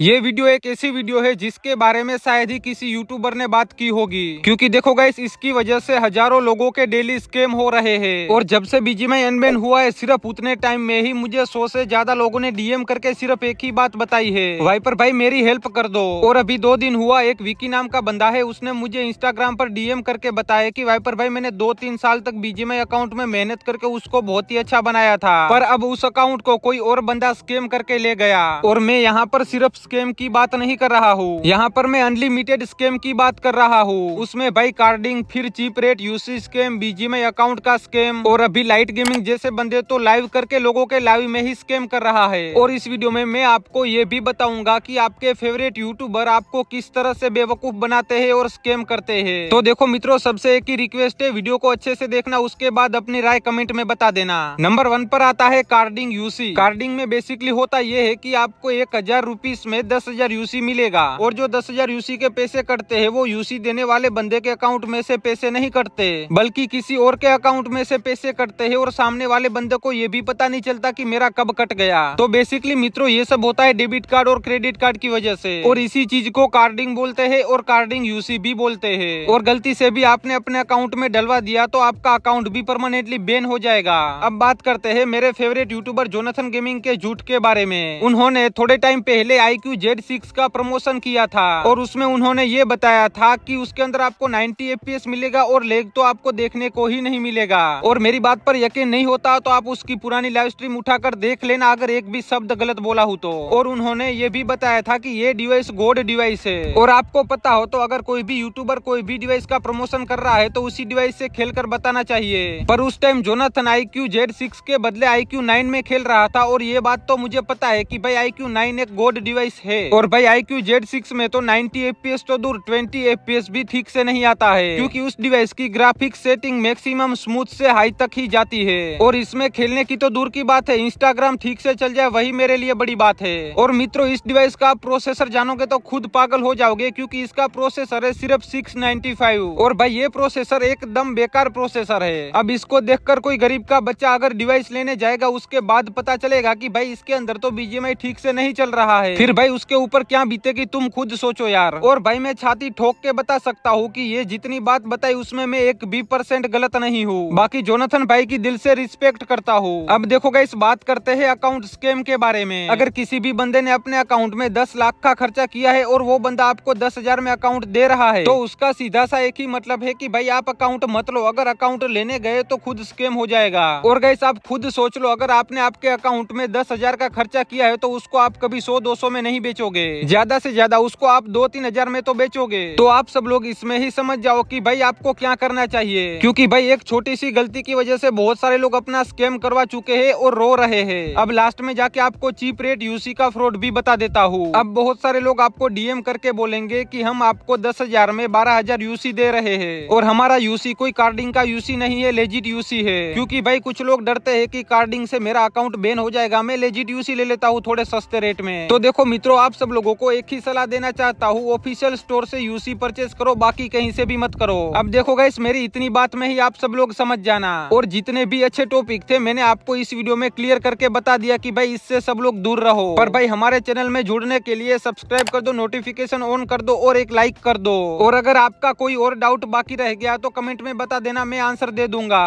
ये वीडियो एक ऐसी वीडियो है जिसके बारे में शायद ही किसी यूट्यूबर ने बात की होगी क्योंकि देखो गाइस इसकी वजह से हजारों लोगों के डेली स्कैम हो रहे हैं और जब से बीजी में एनबेन हुआ है सिर्फ उतने टाइम में ही मुझे सौ से ज्यादा लोगों ने डीएम करके सिर्फ एक ही बात बताई है वाइपर भाई मेरी हेल्प कर दो और अभी दो दिन हुआ एक विकी नाम का बंदा है उसने मुझे इंस्टाग्राम पर डीएम करके बताया की वाइपर भाई मैंने दो तीन साल तक बीजी में अकाउंट में मेहनत करके उसको बहुत ही अच्छा बनाया था पर अब उस अकाउंट को कोई और बंदा स्कैम करके ले गया और मैं यहाँ पर सिर्फ स्कैम की बात नहीं कर रहा हूँ यहाँ पर मैं अनलिमिटेड स्कैम की बात कर रहा हूँ उसमें बाई कार्डिंग फिर चीप रेट यूसी स्कैम में अकाउंट का स्कैम और अभी लाइट गेमिंग जैसे बंदे तो लाइव करके लोगो के लाइव में ही स्कैम कर रहा है और इस वीडियो में मैं आपको ये भी बताऊंगा की आपके फेवरेट यूट्यूबर आपको किस तरह से बेवकूफ बनाते हैं और स्कैम करते है तो देखो मित्रों सबसे एक ही रिक्वेस्ट है वीडियो को अच्छे से देखना उसके बाद अपनी राय कमेंट में बता देना नंबर वन पर आता है कार्डिंग यूसी कार्डिंग में बेसिकली होता यह है कि आपको एक हजार रूपीज में में दस हजार यूसी मिलेगा और जो दस हजार यूसी के पैसे कटते हैं वो यूसी देने वाले बंदे के अकाउंट में से पैसे नहीं कटते बल्कि किसी और के अकाउंट में से पैसे कटते हैं और सामने वाले बंदे को ये भी पता नहीं चलता कि मेरा कब कट गया तो बेसिकली मित्रों ये सब होता है डेबिट कार्ड और क्रेडिट कार्ड की वजह से और इसी चीज को कार्डिंग बोलते है और कार्डिंग यूसी भी बोलते है और गलती से भी आपने अपने अकाउंट में डलवा दिया तो आपका अकाउंट भी परमानेंटली बैन हो जाएगा अब बात करते हैं मेरे फेवरेट यूट्यूबर जोनाथन गेमिंग के झूठ के बारे में उन्होंने थोड़े टाइम पहले आई क्यू जेड सिक्स का प्रमोशन किया था और उसमें उन्होंने ये बताया था कि उसके अंदर आपको 90 एफ मिलेगा और लेग तो आपको देखने को ही नहीं मिलेगा और मेरी बात पर यकीन नहीं होता तो आप उसकी पुरानी लाइव स्ट्रीम उठाकर देख लेना अगर एक भी शब्द गलत बोला हो तो और उन्होंने ये भी बताया था की ये डिवाइस गोड डिवाइस है और आपको पता हो तो अगर कोई भी यूट्यूबर कोई भी डिवाइस का प्रमोशन कर रहा है तो उसी डिवाइस ऐसी खेल कर बताना चाहिए पर उस time Jonathan iQOO Z six के बदले आई क्यू नाइन में खेल रहा था और ये बात तो मुझे पता है की भाई आई क्यू नाइन एक गोड डिवाइस तेईस है और भाई आई क्यू जेड सिक्स में तो नाइन्टी एफ तो दूर ट्वेंटी एफ भी ठीक से नहीं आता है क्योंकि उस डिवाइस की ग्राफिक्स सेटिंग मैक्सिमम स्मूथ से हाई तक ही जाती है और इसमें खेलने की तो दूर की बात है इंस्टाग्राम ठीक से चल जाए वही मेरे लिए बड़ी बात है और मित्रों इस डिवाइस का प्रोसेसर जानोगे तो खुद पागल हो जाओगे क्योंकि इसका प्रोसेसर है सिर्फ सिक्स और भाई ये प्रोसेसर एकदम बेकार प्रोसेसर है अब इसको देखकर कोई गरीब का बच्चा अगर डिवाइस लेने जाएगा उसके बाद पता चलेगा की भाई इसके अंदर तो बीजेमआई ठीक से नहीं चल रहा है फिर भाई उसके ऊपर क्या बीतेगी तुम खुद सोचो यार और भाई मैं छाती ठोक के बता सकता हूँ की ये जितनी बात बताई उसमें मैं एक भी परसेंट गलत नहीं हूँ बाकी जोनाथन भाई की दिल से रिस्पेक्ट करता हूँ अब देखो इस बात करते हैं अकाउंट स्कैम के बारे में अगर किसी भी बंदे ने अपने अकाउंट में दस लाख का खर्चा किया है और वो बंदा आपको दस हजार में अकाउंट दे रहा है तो उसका सीधा सा एक ही मतलब है कि भाई आप अकाउंट मत लो अगर अकाउंट लेने गए तो खुद स्केम हो जाएगा और गैस आप खुद सोच लो अगर आपने आपके अकाउंट में दस हजार का खर्चा किया है तो उसको आप कभी सौ दो सौ में नहीं नहीं बेचोगे ज्यादा से ज्यादा उसको आप दो तीन हजार में तो बेचोगे तो आप सब लोग इसमें ही समझ जाओ कि भाई आपको क्या करना चाहिए क्योंकि भाई एक छोटी सी गलती की वजह से बहुत सारे लोग अपना स्कैम करवा चुके हैं और रो रहे हैं अब लास्ट में जाके आपको चीप रेट यूसी का फ्रॉड भी बता देता हूँ अब बहुत सारे लोग आपको डीएम करके बोलेंगे की हम आपको दस हजार में बारह हजार यूसी दे रहे है और हमारा यूसी कोई कार्डिंग का यूसी नहीं है लेजिट यूसी है क्यूँकी भाई कुछ लोग डरते है की कार्डिंग से मेरा अकाउंट बैन हो जाएगा मैं लेजिट यूसी ले लेता हूँ थोड़े सस्ते रेट में तो देखो मित्र मित्रों आप सब लोगों को एक ही सलाह देना चाहता हूँ ऑफिशियल स्टोर से यूसी परचेस करो बाकी कहीं से भी मत करो अब देखो गाइस मेरी इतनी बात में ही आप सब लोग समझ जाना और जितने भी अच्छे टॉपिक थे मैंने आपको इस वीडियो में क्लियर करके बता दिया की भाई इससे सब लोग दूर रहो पर भाई हमारे चैनल में जुड़ने के लिए सब्सक्राइब कर दो नोटिफिकेशन ऑन कर दो और एक लाइक कर दो और अगर आपका कोई और डाउट बाकी रह गया तो कमेंट में बता देना मैं आंसर दे दूंगा